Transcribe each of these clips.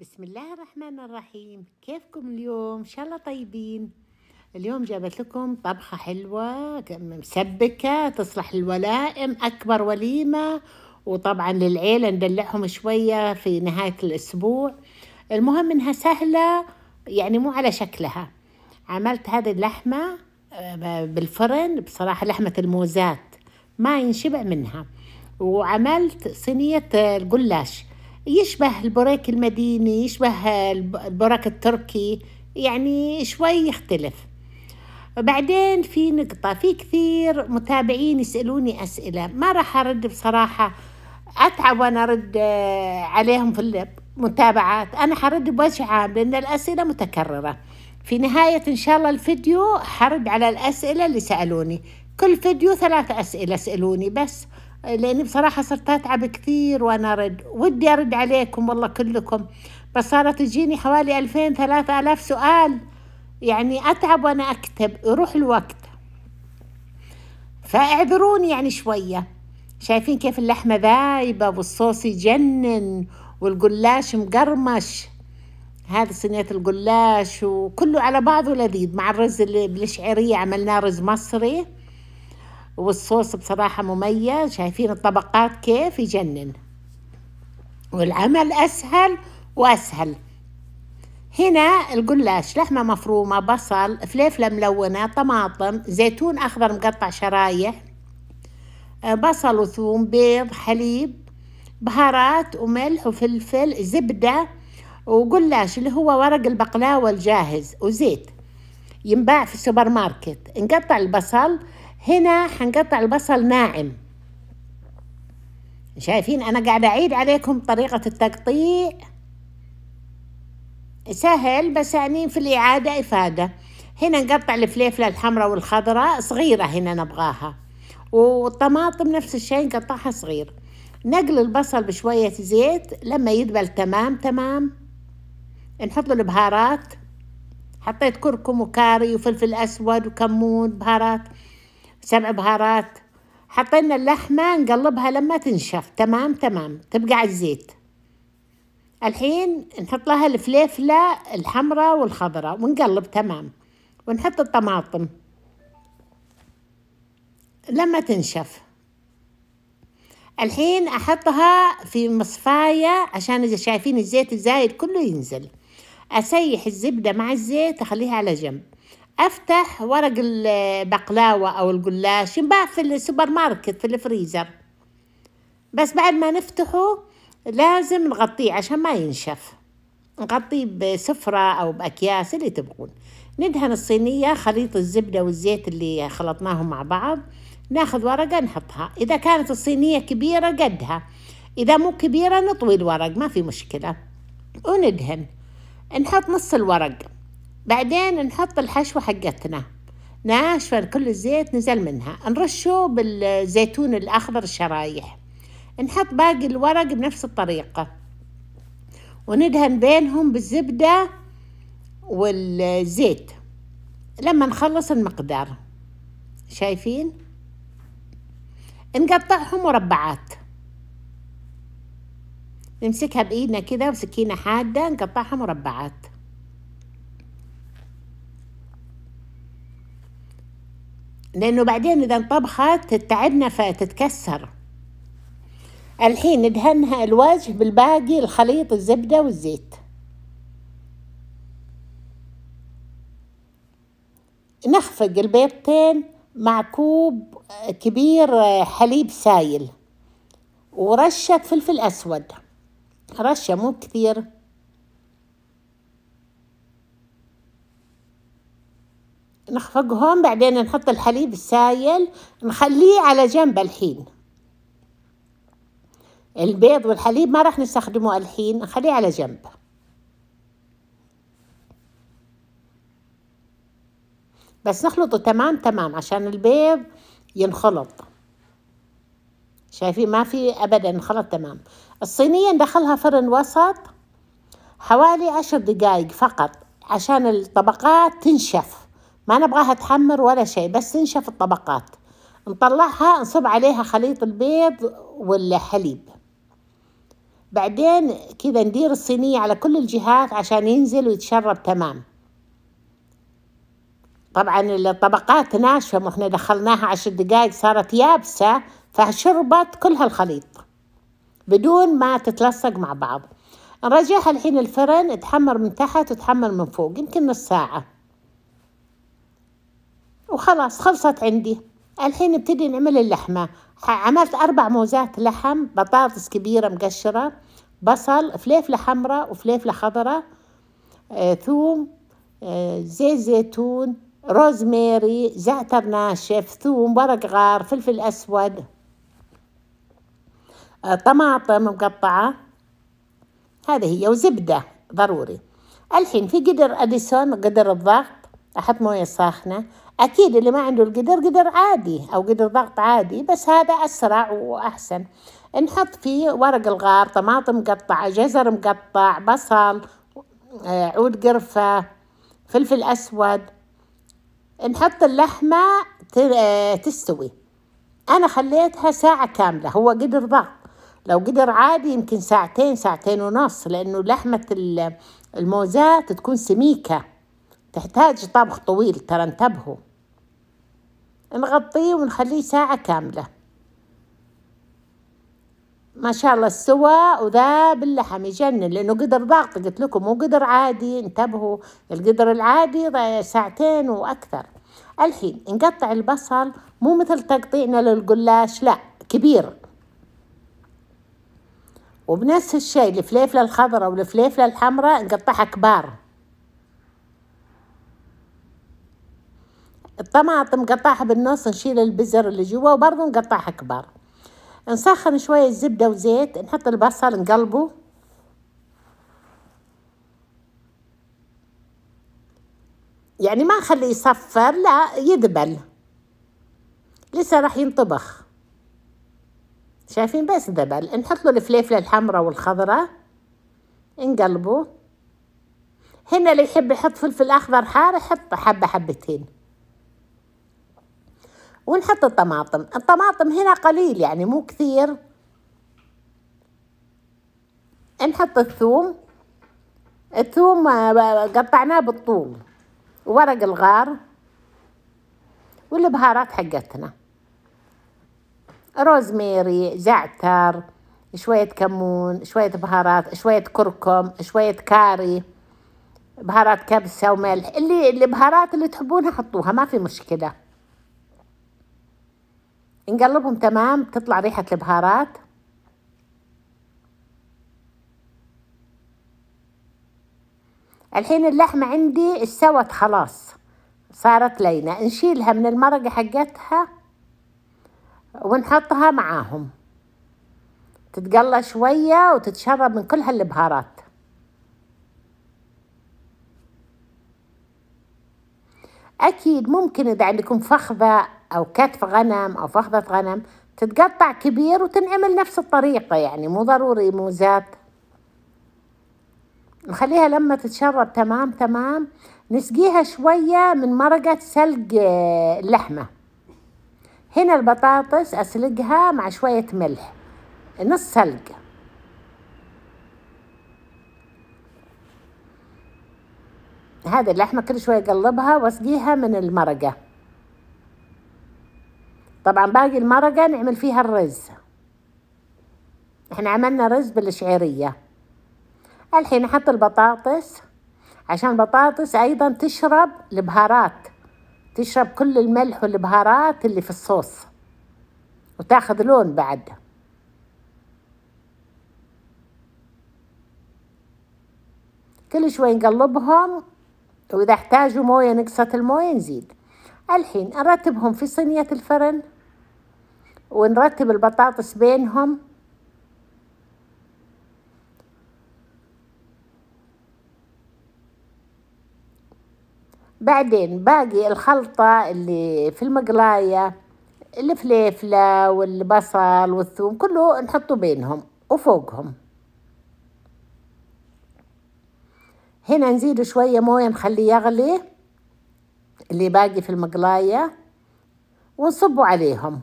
بسم الله الرحمن الرحيم كيفكم اليوم ان شاء الله طيبين اليوم جابت لكم طبخة حلوة مسبكة تصلح الولائم أكبر وليمة وطبعا للعيلة ندلعهم شوية في نهاية الأسبوع المهم إنها سهلة يعني مو على شكلها عملت هذه اللحمة آه، بالفرن بصراحة لحمة الموزات ما ينشبع منها وعملت صينية القلاش يشبه البراك المديني يشبه البراك التركي يعني شوي يختلف بعدين في نقطة في كثير متابعين يسألوني أسئلة ما راح أرد بصراحة أتعب وأنا أرد آه، عليهم في المتابعات أنا حرد بوجه عام لأن الأسئلة متكررة في نهاية إن شاء الله الفيديو حرد على الأسئلة اللي سألوني كل فيديو ثلاث أسئلة سألوني بس لاني بصراحه صرت اتعب كثير وانا ارد ودي ارد عليكم والله كلكم بس صارت تجيني حوالي 2000 3000 سؤال يعني أتعب وأنا أكتب يروح الوقت فاعذروني يعني شوية شايفين كيف اللحمة ذايبة والصوص يجنن والقلاش مقرمش هذا صينية القلاش وكله على بعضه لذيذ مع الرز اللي بالشعيرية عملناه رز مصري والصوص بصراحة مميز شايفين الطبقات كيف يجنن والعمل أسهل وأسهل هنا القلاش لحمة مفرومة بصل فليفلة ملونة طماطم زيتون أخضر مقطع شرايح بصل وثوم بيض حليب بهارات وملح وفلفل زبدة وقلاش اللي هو ورق البقلاوة الجاهز وزيت ينباع في السوبر ماركت نقطع البصل هنا هنقطع البصل ناعم شايفين انا قاعدة اعيد عليكم طريقة التقطيع سهل بس يعني في الاعادة افادة هنا نقطع الفليفلة الحمراء والخضراء صغيرة هنا نبغاها والطماطم نفس الشيء نقطعها صغير نقل البصل بشوية زيت لما يذبل تمام تمام نحط له البهارات حطيت كركم وكاري وفلفل أسود وكمون بهارات سبع بهارات حطينا اللحمة نقلبها لما تنشف تمام تمام تبقى على الزيت الحين نحط لها الفليفلة الحمراء والخضراء ونقلب تمام ونحط الطماطم لما تنشف الحين أحطها في مصفاية عشان إذا شايفين الزيت الزايد كله ينزل أسيح الزبدة مع الزيت أخليها على جنب افتح ورق البقلاوة او القلاش ينباع في السوبر ماركت في الفريزر بس بعد ما نفتحه لازم نغطيه عشان ما ينشف نغطيه بسفرة او باكياس اللي تبغون ندهن الصينية خليط الزبدة والزيت اللي خلطناهم مع بعض ناخذ ورقة نحطها إذا كانت الصينية كبيرة قدها إذا مو كبيرة نطوي الورق ما في مشكلة وندهن نحط نص الورق بعدين نحط الحشوة حقتنا ناشفة كل الزيت نزل منها نرشه بالزيتون الأخضر الشرايح نحط باقي الورق بنفس الطريقة وندهن بينهم بالزبدة والزيت لما نخلص المقدار شايفين نقطعهم مربعات نمسكها بإيدنا كذا وسكينة حادة نقطعها مربعات لأنه بعدين إذا انطبخت تتعبنا فتتكسر الحين ندهنها الوجه بالباقي الخليط الزبدة والزيت نخفق البيضتين مع كوب كبير حليب سايل ورشة فلفل أسود رشة مو كثير نخفقهم بعدين نحط الحليب السايل نخليه على جنب الحين البيض والحليب ما راح نستخدمه الحين نخليه على جنب بس نخلطه تمام تمام عشان البيض ينخلط شايفين ما في ابدا انخلط تمام الصينيه ندخلها فرن وسط حوالي عشر دقائق فقط عشان الطبقات تنشف ما نبغاها تحمر ولا شيء بس تنشف الطبقات نطلعها نصب عليها خليط البيض والحليب بعدين كذا ندير الصينية على كل الجهات عشان ينزل ويتشرب تمام طبعا الطبقات ناشفة ما احنا دخلناها عشر دقايق صارت يابسة فشربت كل هالخليط بدون ما تتلصق مع بعض نرجعها الحين الفرن تحمر من تحت وتحمر من فوق يمكن نص ساعه وخلاص خلصت عندي الحين نبتدي نعمل اللحمة عملت أربع موزات لحم بطاطس كبيرة مقشرة بصل فليفلة حمراء وفليفلة خضراء آه، ثوم آه، زيت زيتون روزميري زعتر ناشف ثوم ورق غار فلفل أسود آه، طماطم مقطعة هذه هي وزبدة ضروري الحين في قدر أديسون قدر الضغط أحط موية ساخنة أكيد اللي ما عنده القدر قدر عادي أو قدر ضغط عادي بس هذا أسرع وأحسن نحط فيه ورق الغار طماطم مقطعة جزر مقطع بصل آه، عود قرفة فلفل أسود نحط اللحمة آه، تستوي أنا خليتها ساعة كاملة هو قدر ضغط لو قدر عادي يمكن ساعتين ساعتين ونص لأنه لحمة الموزات تكون سميكة تحتاج طبخ طويل ترى انتبهوا نغطيه ونخليه ساعة كاملة ما شاء الله استوى وذاب اللحم يجنن لأنه قدر ضاغط قلت لكم مو قدر عادي انتبهوا القدر العادي ساعتين وأكثر الحين نقطع البصل مو مثل تقطيعنا للقلاش لا كبير وبنفس الشيء الفليفلة الخضراء والفليفلة الحمراء نقطعها كبار الطماطم قطعها بالنص نشيل البزر اللي جوا وبرضه نقطعها كبار نسخن شوية زبدة وزيت نحط البصل نقلبه يعني ما نخليه يصفر لا يذبل لسه راح ينطبخ شايفين بس ذبل نحط له الفليفلة الحمراء والخضراء نقلبه هنا اللي يحب يحط فلفل أخضر حار يحط حبة حبتين ونحط الطماطم الطماطم هنا قليل يعني مو كثير نحط الثوم الثوم آه، قطعناه بالطول ورق الغار والبهارات حقتنا روزميري زعتر شوية كمون شوية بهارات شوية كركم شوية كاري بهارات كبسة وملح اللي البهارات اللي تحبونها حطوها ما في مشكلة نقلبهم تمام بتطلع ريحة البهارات الحين اللحمة عندي استوت خلاص صارت لينة نشيلها من المرقة حقتها ونحطها معاهم تتقلى شوية وتتشرب من كل هالبهارات أكيد ممكن إذا عندكم فخذة أو كتف غنم أو فخذة غنم تتقطع كبير وتنعمل نفس الطريقة يعني مو ضروري موزات نخليها لما تتشرب تمام تمام نسقيها شوية من مرقة سلق اللحمة آه، هنا البطاطس أسلقها مع شوية ملح نص سلق هذه اللحمة كل شوية أقلبها وأسقيها من المرقة طبعا باقي المرقة نعمل فيها الرز احنا عملنا رز بالشعيرية الحين نحط البطاطس عشان البطاطس ايضا تشرب البهارات تشرب كل الملح والبهارات اللي في الصوص وتاخذ لون بعد كل شوي نقلبهم وإذا احتاجوا موية نقصت الموية نزيد الحين أرتبهم في صينية الفرن ونرتب البطاطس بينهم بعدين باقي الخلطة اللي في المقلاية الفليفلة والبصل والثوم كله نحطه بينهم وفوقهم هنا نزيد شوية موية نخليه يغلي اللي باقي في المقلاية ونصبه عليهم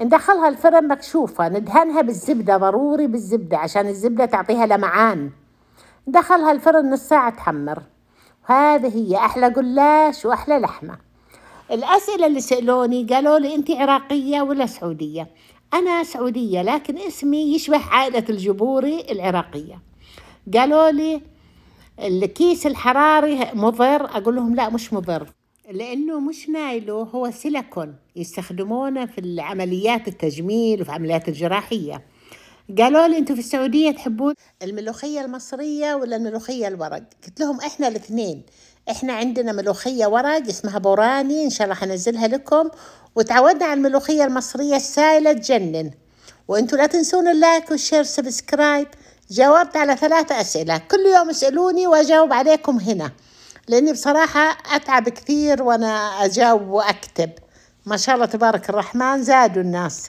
ندخلها الفرن مكشوفة ندهنها بالزبدة ضروري بالزبدة عشان الزبدة تعطيها لمعان ندخلها الفرن نص ساعة تحمر هذه هي أحلى قلاش وأحلى لحمة الأسئلة اللي سألوني قالوا لي أنت عراقية ولا سعودية أنا سعودية لكن اسمي يشبه عائلة الجبوري العراقية قالوا لي الكيس الحراري مضر أقول لهم لا مش مضر لانه مش نايلو هو سيليكون يستخدمونه في العمليات التجميل وفي العمليات الجراحيه قالوا لي انتم في السعوديه تحبون الملوخيه المصريه ولا الملوخيه الورق قلت لهم احنا الاثنين احنا عندنا ملوخيه ورق اسمها بوراني ان شاء الله حنزلها لكم وتعودنا على الملوخيه المصريه السائله تجنن وانتم لا تنسون اللايك والشير سبسكرايب جاوبت على ثلاثة أسئلة كل يوم اسألوني وأجاوب عليكم هنا لاني بصراحه اتعب كثير وانا اجاوب واكتب ما شاء الله تبارك الرحمن زادوا الناس